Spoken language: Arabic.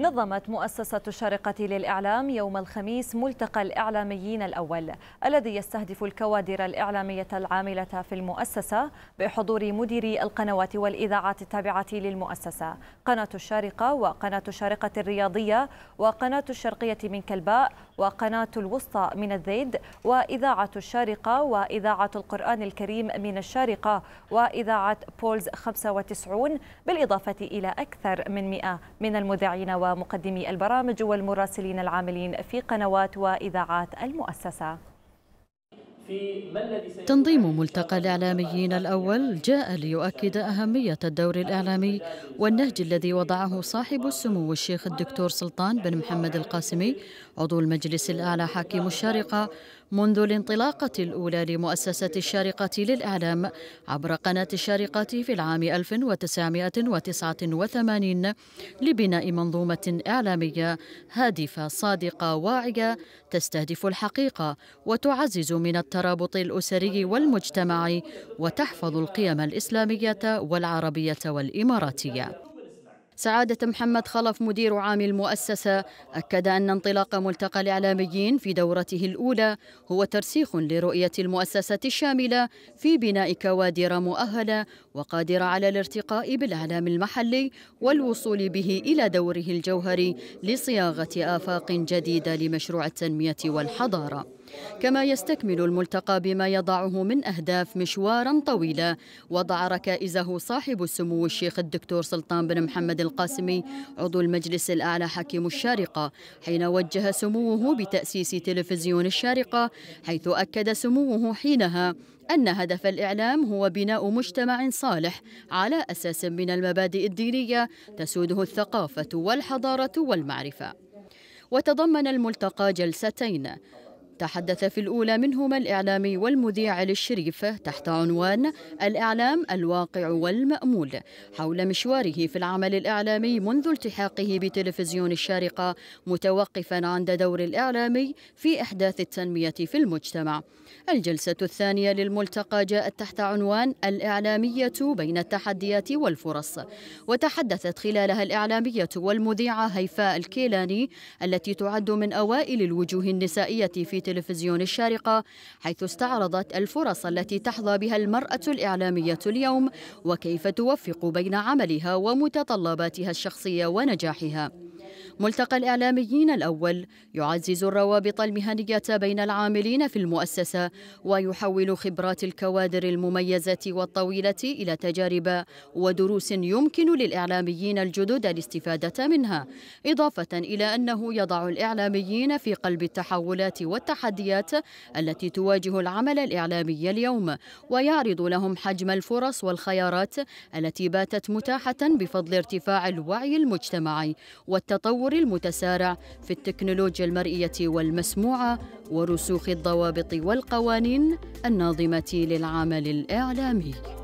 نظمت مؤسسة الشارقة للإعلام يوم الخميس ملتقى الإعلاميين الأول الذي يستهدف الكوادر الإعلامية العاملة في المؤسسة بحضور مديري القنوات والإذاعات التابعة للمؤسسة قناة الشارقة وقناة الشارقة الرياضية وقناة الشرقية من كلباء وقناة الوسطى من الذيد وإذاعة الشارقة وإذاعة القرآن الكريم من الشارقة وإذاعة بولز 95 بالإضافة إلى أكثر من 100 من المذيعين و ومقدمي البرامج والمراسلين العاملين في قنوات وإذاعات المؤسسة تنظيم ملتقى الإعلاميين الأول جاء ليؤكد أهمية الدور الإعلامي والنهج الذي وضعه صاحب السمو الشيخ الدكتور سلطان بن محمد القاسمي عضو المجلس الأعلى حاكم الشارقة منذ الانطلاقة الأولى لمؤسسة الشارقة للإعلام عبر قناة الشارقة في العام 1989 لبناء منظومة إعلامية هادفة صادقة واعية تستهدف الحقيقة وتعزز من الترابط الأسري والمجتمعي وتحفظ القيم الإسلامية والعربية والإماراتية سعادة محمد خلف مدير عام المؤسسة أكد أن انطلاق ملتقى الإعلاميين في دورته الأولى هو ترسيخ لرؤية المؤسسة الشاملة في بناء كوادر مؤهلة وقادرة على الارتقاء بالإعلام المحلي والوصول به إلى دوره الجوهري لصياغة آفاق جديدة لمشروع التنمية والحضارة كما يستكمل الملتقى بما يضعه من أهداف مشوارا طويلة وضع ركائزه صاحب السمو الشيخ الدكتور سلطان بن محمد القاسمي عضو المجلس الأعلى حكيم الشارقة حين وجه سموه بتأسيس تلفزيون الشارقة حيث أكد سموه حينها أن هدف الإعلام هو بناء مجتمع صالح على أساس من المبادئ الدينية تسوده الثقافة والحضارة والمعرفة وتضمن الملتقى جلستين تحدث في الأولى منهما الإعلامي والمذيع علي الشريف تحت عنوان الإعلام الواقع والمأمول حول مشواره في العمل الإعلامي منذ التحاقه بتلفزيون الشارقة متوقفا عند دور الإعلامي في إحداث التنمية في المجتمع الجلسة الثانية للملتقى جاءت تحت عنوان الإعلامية بين التحديات والفرص وتحدثت خلالها الإعلامية والمذيعة هيفاء الكيلاني التي تعد من أوائل الوجوه النسائية في تلفزيون الشارقة حيث استعرضت الفرص التي تحظى بها المرأة الإعلامية اليوم وكيف توفق بين عملها ومتطلباتها الشخصية ونجاحها ملتقى الإعلاميين الأول يعزز الروابط المهنية بين العاملين في المؤسسة ويحول خبرات الكوادر المميزة والطويلة إلى تجارب ودروس يمكن للإعلاميين الجدد الاستفادة منها إضافة إلى أنه يضع الإعلاميين في قلب التحولات والتحديات التي تواجه العمل الإعلامي اليوم ويعرض لهم حجم الفرص والخيارات التي باتت متاحة بفضل ارتفاع الوعي المجتمعي والتطور التطور المتسارع في التكنولوجيا المرئيه والمسموعه ورسوخ الضوابط والقوانين الناظمه للعمل الاعلامي